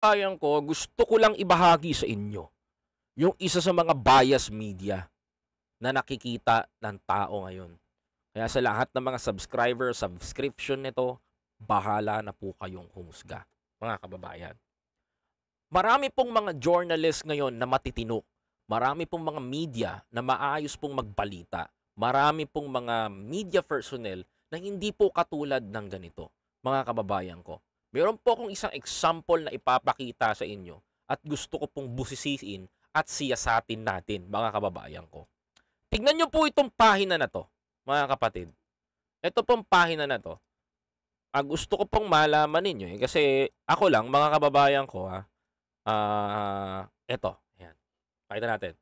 kabayan ko, gusto ko lang ibahagi sa inyo yung isa sa mga bias media na nakikita ng tao ngayon. Kaya sa lahat ng mga subscriber, subscription nito, bahala na po kayong humusga, mga kababayan. Marami pong mga journalist ngayon na matitino. Marami pong mga media na maayos pong magbalita. Marami pong mga media personnel na hindi po katulad ng ganito, mga kababayan ko. Meron po akong isang example na ipapakita sa inyo at gusto ko pong busisiin at siyasatin natin, mga kababayan ko. Tignan nyo po itong pahina na to, mga kapatid. Ito pong pahina na to. Ah, gusto ko pong malaman ninyo eh, kasi ako lang, mga kababayan ko, ha, ah, uh, ah, ito, ayan. Pakita natin.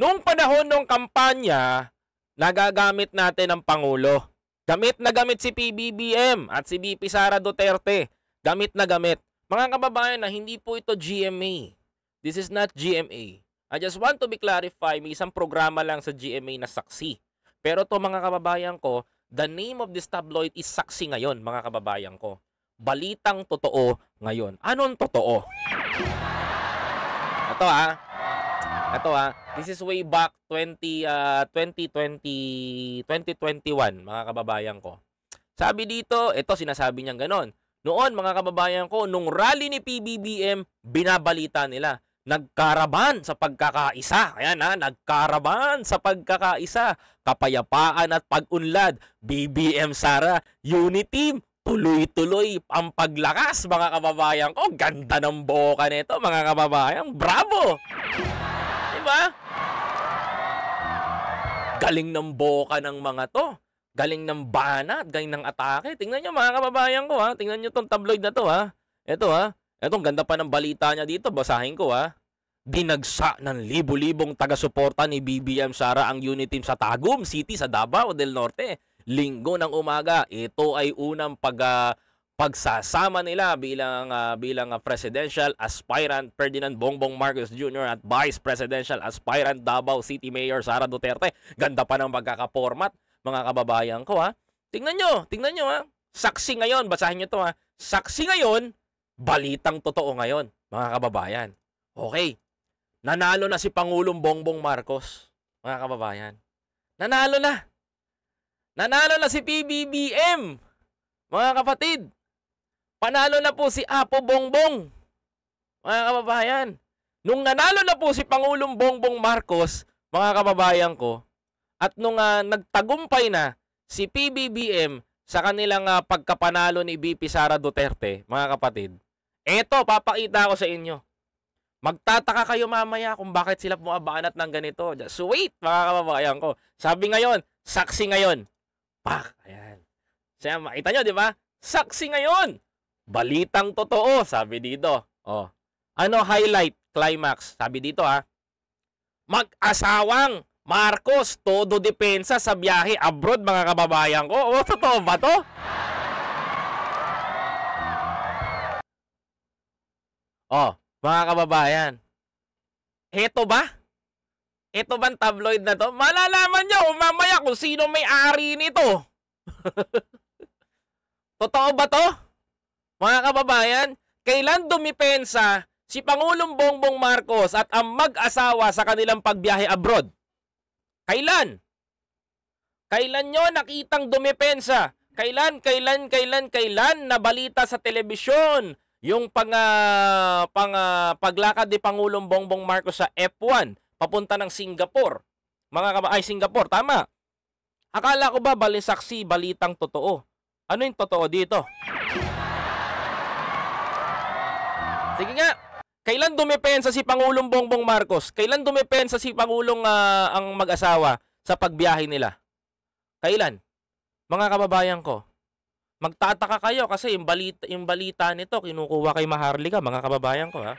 Noong panahon ng kampanya, nagagamit natin ang Pangulo Gamit na gamit si PBBM at si BP Sara Duterte. Gamit na gamit. Mga kababayan na hindi po ito GMA. This is not GMA. I just want to be clarify, may isang programa lang sa GMA na saksi. Pero to mga kababayan ko, the name of this tabloid is saksi ngayon, mga kababayan ko. Balitang totoo ngayon. Anong totoo? Ito ah, Ah. Ito ha, ah. this is way back 20, uh, 2020, 2021, mga kababayan ko. Sabi dito, ito sinasabi niyang ganon. Noon, mga kababayan ko, nung rally ni PBBM, binabalita nila. Nagkaraban sa pagkakaisa. Ayan ha, ah, nagkaraban sa pagkakaisa. Kapayapaan at pag-unlad. BBM Sara, unity team, tuloy-tuloy ang paglakas, mga kababayan ko. Ganda ng boka nito, mga kababayan. Bravo! Diba? Galing ng boka ng mga to. Galing ng banat, galing ng atake. Tingnan nyo mga kababayan ko ha. Tingnan nyo tong tabloid na to ha. Ito ha. Etong ganda pa ng balita niya dito. Basahin ko ha. Dinagsa ng libu-libong taga-suporta ni BBM Sara ang unit team sa Tagum City sa Davao del Norte. Linggo ng umaga. Ito ay unang pag- uh, pagsasama nila bilang uh, bilang ah, presidential aspirant Ferdinand Bongbong Marcos Jr. at vice presidential aspirant Davao City Mayor Sara Duterte. Ganda pa ng pagkakapormat mga kababayan ko ha. Tingnan nyo, tingnan nyo ha. Saksi ngayon, basahin nyo to ha. Saksi ngayon, balitang totoo ngayon mga kababayan. Okay, nanalo na si Pangulong Bongbong Marcos mga kababayan. Nanalo na. Nanalo na si PBBM mga kapatid. Panalo na po si Apo Bongbong. Mga kababayan, nung nanalo na po si Pangulong Bongbong Marcos, mga kababayan ko, at nung uh, nagtagumpay na si PBBM sa kanilang uh, pagkapanalo ni BP Sara Duterte, mga kapatid, eto, papakita ko sa inyo. Magtataka kayo mamaya kung bakit sila pumabanat ng ganito. Just wait, mga kababayan ko. Sabi ngayon, saksi ngayon. Pak, ayan. Siya, makita nyo, di ba? Saksi ngayon. Balitang totoo, sabi dito. Oh. Ano highlight, climax? Sabi dito ha. Ah. Mag-asawang Marcos, todo depensa sa biyahe abroad mga kababayan ko. Oh, totoo ba to? Oh, mga kababayan. Heto ba? Ito bang tabloid na to? Malalaman niyo mamaya kung sino may ari nito. totoo ba to? Mga kababayan, kailan dumipensa si Pangulong Bongbong Marcos at ang mag-asawa sa kanilang pagbiyahe abroad? Kailan? Kailan nyo nakitang dumipensa? Kailan, kailan, kailan, kailan na balita sa telebisyon yung pang, uh, pang uh, paglakad ni Pangulong Bongbong Marcos sa F1 papunta ng Singapore? Mga kababayan, ay Singapore, tama. Akala ko ba balisaksi, balitang totoo? Ano yung totoo dito? Sige nga. Kailan dumepensa si Pangulong Bongbong Marcos? Kailan dumepensa si Pangulong uh, ang mag-asawa sa pagbiyahe nila? Kailan? Mga kababayan ko, magtataka kayo kasi yung balita, yung balita nito kinukuha kay Maharlika, mga kababayan ko ha.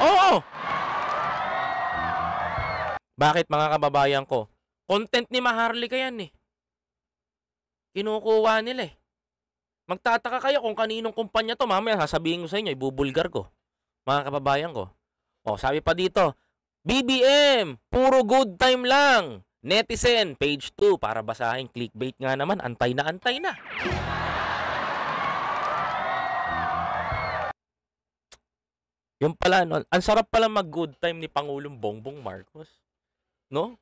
Oo! Bakit mga kababayan ko? Content ni Maharlika yan eh. Kinukuha nila eh. Magtataka kayo kung kaninong kumpanya to. Mamaya sasabihin ko sa inyo, ibubulgar ko. Mga kababayan ko. O, sabi pa dito, BBM, puro good time lang. Netizen, page 2, para basahin clickbait nga naman, antay na antay na. Yung pala, no, ang sarap pala mag good time ni Pangulong Bongbong Marcos. No?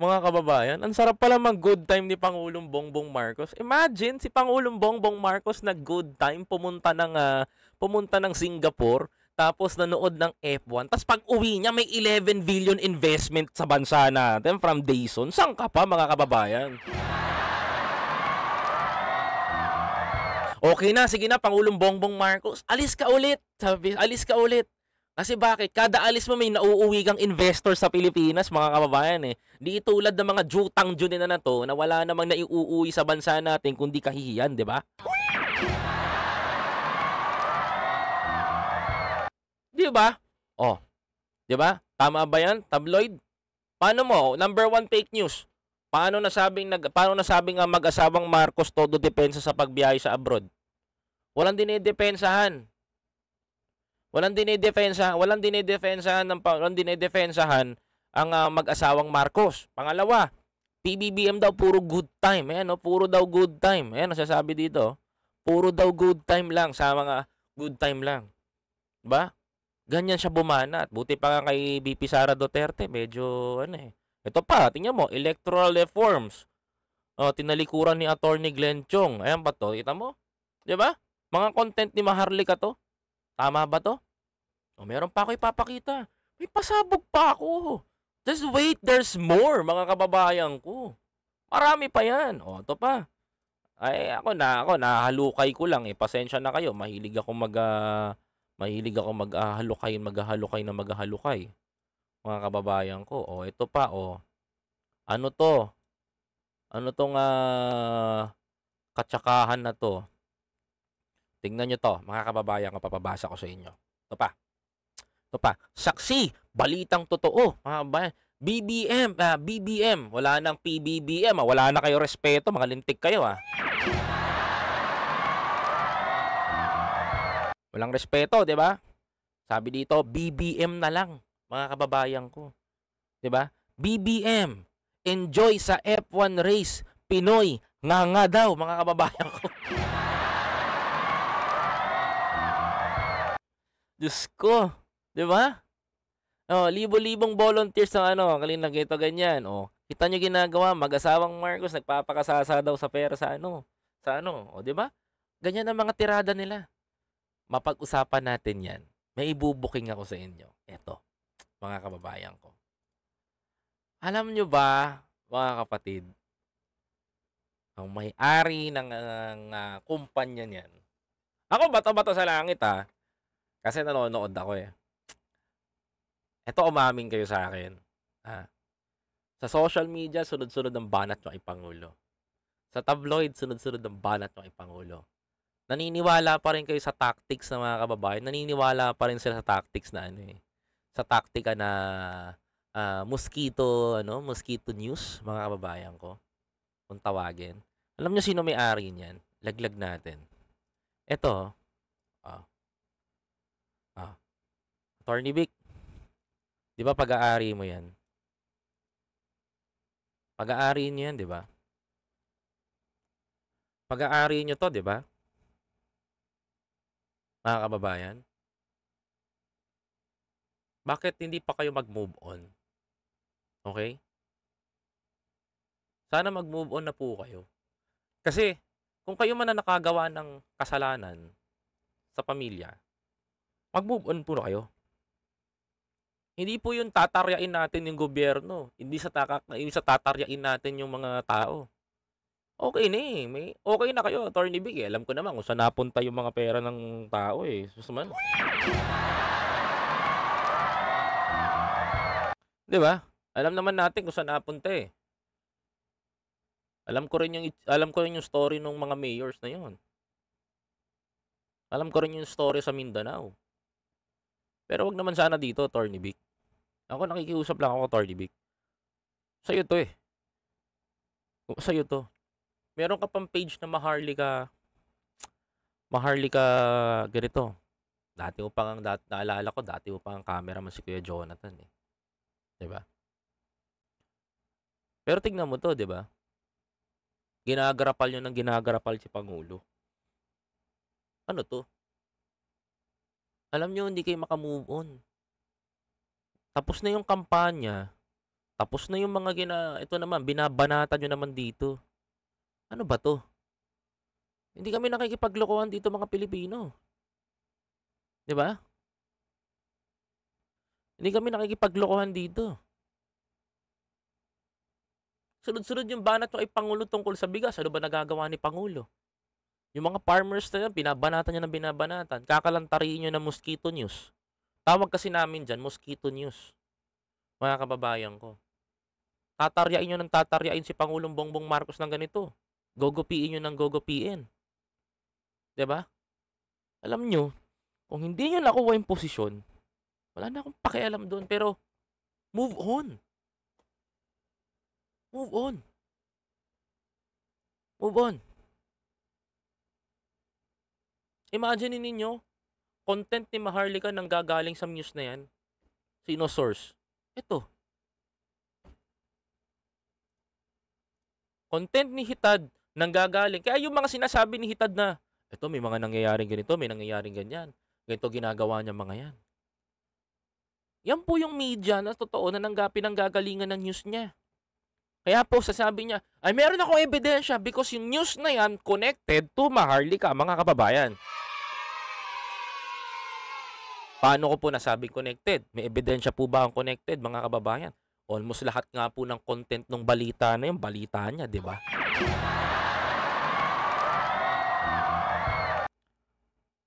mga kababayan, ang sarap pala mag good time ni Pangulong Bongbong Marcos. Imagine si Pangulong Bongbong Marcos nag good time pumunta ng uh, pumunta ng Singapore tapos nanood ng F1. Tapos pag-uwi niya may 11 billion investment sa bansa natin from Dayson. Saan ka pa mga kababayan? Okay na, sige na Pangulong Bongbong Marcos. Alis ka ulit. Sabi, alis ka ulit. Kasi bakit? Kada alis mo may nauuwi kang investor sa Pilipinas, mga kababayan eh. Di itulad ng mga jutang junin na, na to na wala namang naiuuwi sa bansa natin kundi kahihiyan, di ba? Di ba? Oh. Di ba? Tama ba 'yan, tabloid? Paano mo? Number one fake news. Paano nasabing nag paano nasabing ang mag-asawang Marcos todo depensa sa pagbiyahe sa abroad? Walang dinedepensahan. Walang dinidepensa, walang dinidepensahan ng walang dinidepensahan ang uh, mag-asawang Marcos. Pangalawa, PBBM daw puro good time. Ayan, no? Oh, puro daw good time. Ayan, nasasabi dito. Oh. Puro daw good time lang sa mga good time lang. 'Di ba? Ganyan siya bumanat. Buti pa nga kay BP Sara Duterte, medyo ano eh. Ito pa, tingnan mo, electoral reforms. Oh, tinalikuran ni Attorney Glenn Chong. Ayan pa to, kita mo? 'Di ba? Mga content ni Maharlika to. Tama ba to? O oh, meron pa ako ipapakita. May pasabog pa ako. Just wait, there's more, mga kababayan ko. Marami pa yan. O, oh, ito pa. Ay, ako na, ako, nahalukay ko lang eh. Pasensya na kayo. Mahilig ako mag, uh, mahilig ako mag-ahalukay, uh, mag-ahalukay na mag-ahalukay. Mga kababayan ko. O, oh, ito pa, o. Ano to? Ano tong uh, katsakahan na to? Tingnan nyo to, mga kababayan ko, papabasa ko sa inyo. Ito pa. Ito pa. Saksi, balitang totoo. Mga kababayan, BBM, ah, BBM, wala nang PBBM, ah. wala na kayo respeto, mga lintik kayo ah. Walang respeto, 'di ba? Sabi dito, BBM na lang, mga kababayan ko. 'Di ba? BBM, enjoy sa F1 race, Pinoy, nga nga daw, mga kababayan ko. Diyos ko. Di ba? Oh, libo-libong volunteers ano, ng ano, kalinag ito ganyan. Oh, kita niyo ginagawa, mag-asawang Marcos nagpapakasasa daw sa pera sa ano, sa ano, oh, di ba? Ganyan ang mga tirada nila. Mapag-usapan natin 'yan. May ibubuking ako sa inyo. Ito, mga kababayan ko. Alam nyo ba, mga kapatid, ang may-ari ng, ng uh, kumpanya niyan. Ako bata-bata sa langit ha. Ah. Kasi nanonood ako eh. Ito, umamin kayo sa akin. Ah. Sa social media, sunod-sunod ang banat nyo kay Pangulo. Sa tabloid, sunod-sunod ang banat nyo kay Pangulo. Naniniwala pa rin kayo sa tactics ng mga kababayan. Naniniwala pa rin sila sa tactics na ano eh. Sa taktika na uh, mosquito, ano, mosquito news, mga kababayan ko. Kung tawagin. Alam nyo sino may ari niyan? Laglag natin. Ito, oh, ah. Tornibik. Di ba pag-aari mo yan? Pag-aari niyo yan, di ba? Pag-aari niyo to, di ba? Mga kababayan. Bakit hindi pa kayo mag-move on? Okay? Sana mag-move on na po kayo. Kasi, kung kayo man na nakagawa ng kasalanan sa pamilya, mag-move on po na kayo. Hindi po yung tataryain natin yung gobyerno. Hindi sa, taka, yung sa tataryain natin yung mga tao. Okay na eh. May, okay na kayo, Attorney Big. Alam ko naman kung saan napunta yung mga pera ng tao eh. Susuman. Di ba? Alam naman natin kung saan napunta eh. Alam ko rin yung alam ko rin yung story ng mga mayors na 'yon. Alam ko rin yung story sa Mindanao. Pero wag naman sana dito, Tornibic. Ako nakikiusap lang ako, Tornibic. Sa'yo to eh. Sa'yo to. Meron ka pang page na Maharlika Maharlika ganito. Dati mo pang dat, naalala ko, dati mo pang camera man si Kuya Jonathan eh. 'Di ba? Pero tignan mo 'to, 'di ba? Ginagarapal 'yon ng ginagarapal si Pangulo. Ano 'to? alam nyo, hindi kayo makamove on. Tapos na yung kampanya. Tapos na yung mga gina... Ito naman, binabanata nyo naman dito. Ano ba to? Hindi kami nakikipaglokohan dito mga Pilipino. 'Di ba? Hindi kami nakikipaglokohan dito. Sunod-sunod yung banat ng ay Pangulo tungkol sa bigas. Ano ba nagagawa ni Pangulo? Yung mga farmers na yan, binabanatan niya ng binabanatan. Kakalantariin niyo ng mosquito news. Tawag kasi namin dyan, mosquito news. Mga kababayan ko. Tataryain niyo ng tataryain si Pangulong Bongbong Marcos ng ganito. Gogopiin niyo ng gogopiin. ba? Diba? Alam niyo, kung hindi niyo nakuha yung posisyon, wala na akong pakialam doon. Pero, move on. Move on. Move on. Imagine ninyo, content ni Maharlika nang gagaling sa news na yan. Sino source? Ito. Content ni Hitad nang gagaling. Kaya yung mga sinasabi ni Hitad na, ito may mga nangyayaring ganito, may nangyayaring ganyan. Ganito ginagawa niya mga yan. Yan po yung media na totoo na nanggapin ang gagalingan ng news niya. Kaya po sasabi niya, ay meron akong ebidensya because yung news na yan connected to Maharlika, mga kababayan. Paano ko po nasabing connected? May ebidensya po ba ang connected, mga kababayan? Almost lahat nga po ng content ng balita na yung balita niya, di ba?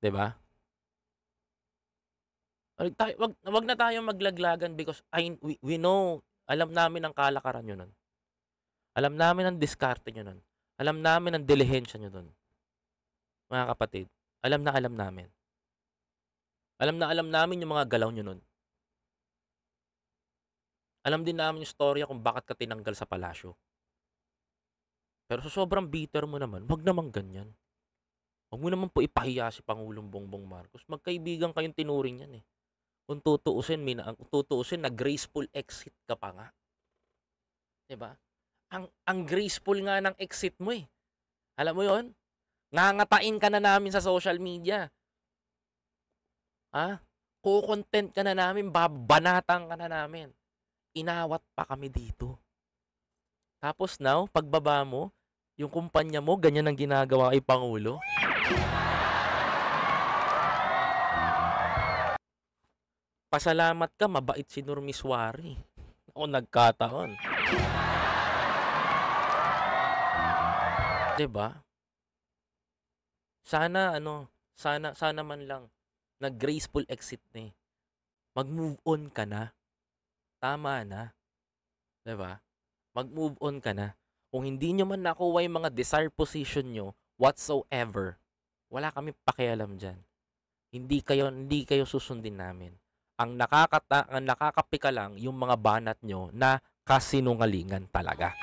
Di ba? Wag, wag, wag na tayong maglaglagan because I, we, we know, alam namin ang kalakaran yun nun. Alam namin ang diskarte nyo nun. Alam namin ang dilihensya nyo nun. Mga kapatid, alam na alam namin. Alam na alam namin yung mga galaw nyo nun. Alam din namin yung storya kung bakit ka tinanggal sa palasyo. Pero sa sobrang bitter mo naman, wag naman ganyan. Huwag mo naman po ipahiya si Pangulong Bongbong Marcos. Magkaibigan kayong tinuring yan eh. Kung tutuusin, mina, kung tutuusin na graceful exit ka pa nga. 'Di ba? ang, ang graceful nga ng exit mo eh. Alam mo yon? Ngangatain ka na namin sa social media. Ha? Kukontent ka na namin, babanatan ka na namin. Inawat pa kami dito. Tapos now, pagbaba mo, yung kumpanya mo, ganyan ang ginagawa kay Pangulo. Pasalamat ka, mabait si Normisuari. Ako nagkataon. Diba? Sana ano, sana sana man lang nag-graceful exit ni. Mag-move on ka na. Tama na. 'Di ba? Mag-move on ka na. Kung hindi nyo man nakuha yung mga desired position nyo whatsoever, wala kami pakialam diyan. Hindi kayo hindi kayo susundin namin. Ang nakakata ang nakakapika lang yung mga banat nyo na kasinungalingan talaga.